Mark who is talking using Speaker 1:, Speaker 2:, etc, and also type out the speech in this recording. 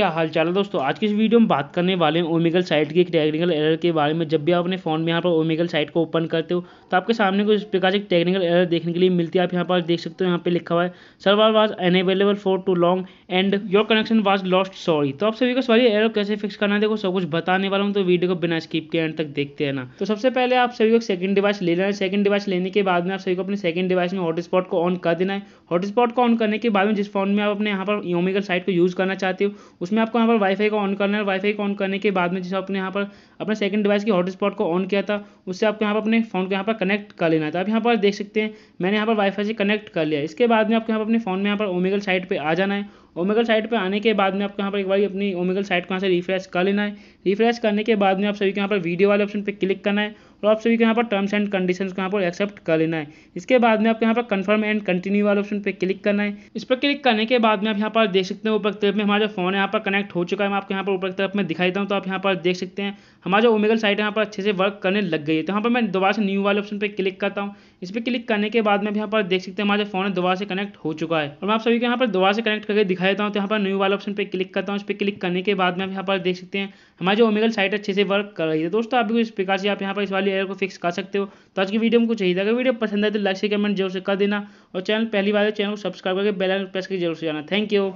Speaker 1: क्या हाल चाल है दोस्तों आज की इस वीडियो में बात करने वाले हैं ओमेगल साइट की एक टेक्निकल एरर के बारे में जब भी आप अपने फोन में यहाँ पर ओमेगल साइट को ओपन करते हो तो आपके सामने कुछ प्रकार से टेक्निकल एरर देखने के लिए मिलती है आप यहाँ पर देख सकते हो यहाँ पे लिखा हुआ है server was unable for too long and your connection was lost sorry तो आप सभी को सॉरी एरर कैसे फिक्स करना है देखो सब कुछ बताने वाला हूँ तो वीडियो को बिना स्किप के एंड तक देखते हैं ना तो सबसे पहले आप सभी को सेकंड डिवाइस ले लेना है सेकंड डिवाइस लेने के बाद में आप सभी को अपने सेकंड डिवाइस में हॉटस्पॉट को ऑन कर देना है हॉटस्पॉट को ऑन करने के बाद में जिस फोन में आप अपने यहाँ पर ओमेगल साइट को यूज़ करना चाहते हो उस उसमें आपको यहाँ पर वाईफाई को ऑन करना है वाईफाई को ऑन करने के बाद में जैसे आपने यहाँ पर अपने सेकंड डिवाइस की हॉटस्पॉट को ऑन किया था उससे आपको यहाँ पर अपने फ़ोन को यहाँ पर कनेक्ट कर लेना था आप यहाँ पर देख सकते हैं मैंने यहाँ पर वाईफाई से कनेक्ट कर लिया इसके बाद में आपको यहाँ पर अपने फ़ोन में यहाँ पर ओमेगल साइट पर आ जाना है ओमेगल साइट पर आने के बाद में आपको यहाँ पर एक बार अपनी ओमेगल साइट को यहाँ से रिफ्रेश कर लेना है रिफ्रेश करने के बाद में आप सभी को यहाँ पर वीडियो वाले ऑप्शन पर क्लिक करना है और आप सभी को यहाँ पर टर्म्स एंड कंडीशन को यहाँ पर एक्सेप्ट कर लेना है इसके बाद में आपको यहाँ पर कन्फर्म एंड कंटिन्यू वाले ऑप्शन पर क्लिक करना है इस पर क्लिक करने के बाद में आप यहाँ पर देख सकते हैं ऊपर तरफ में हमारा जो फोन यहाँ पर कनेक्ट हो चुका है मैं आपको यहाँ पर ऊपर तरफ में दिखाई देता हूँ तो आप यहाँ पर देख सकते हैं हमारा जो ओमेगल साइट यहाँ पर अच्छे से वर्क करने लग गई है तो यहाँ पर मैं दोबारा से न्यू वाले ऑप्शन पर क्लिक करता हूँ इस पर क्लिक करने के बाद में यहाँ पर देख सकते हैं हमारा फोन दोबारा से कनेक्ट हो चुका है और मैं आप सभी को यहाँ पर दोबारा से कनेक्ट करके दिखाई देता हूँ तो यहाँ पर न्यू वाले ऑप्शन पर क्लिक करता हूँ इस पर क्लिक करने के बाद में आप यहाँ पर देख सकते हैं हमारी जो ओमेगल साइट अच्छे से वर्क कर रही है दोस्तों आप भी इस प्रकार से आप यहाँ पर इस वाली एयर को फिक्स कर सकते हो तो आज की वीडियो में कुछ यही था अगर वीडियो पसंद आए तो लाइक से कमेंट जरूर से कर देना और चैनल पहली बार है चैनल को सब्सक्राइब करके बेल आइकन प्रेस करके जरूर से जाना थैंक यू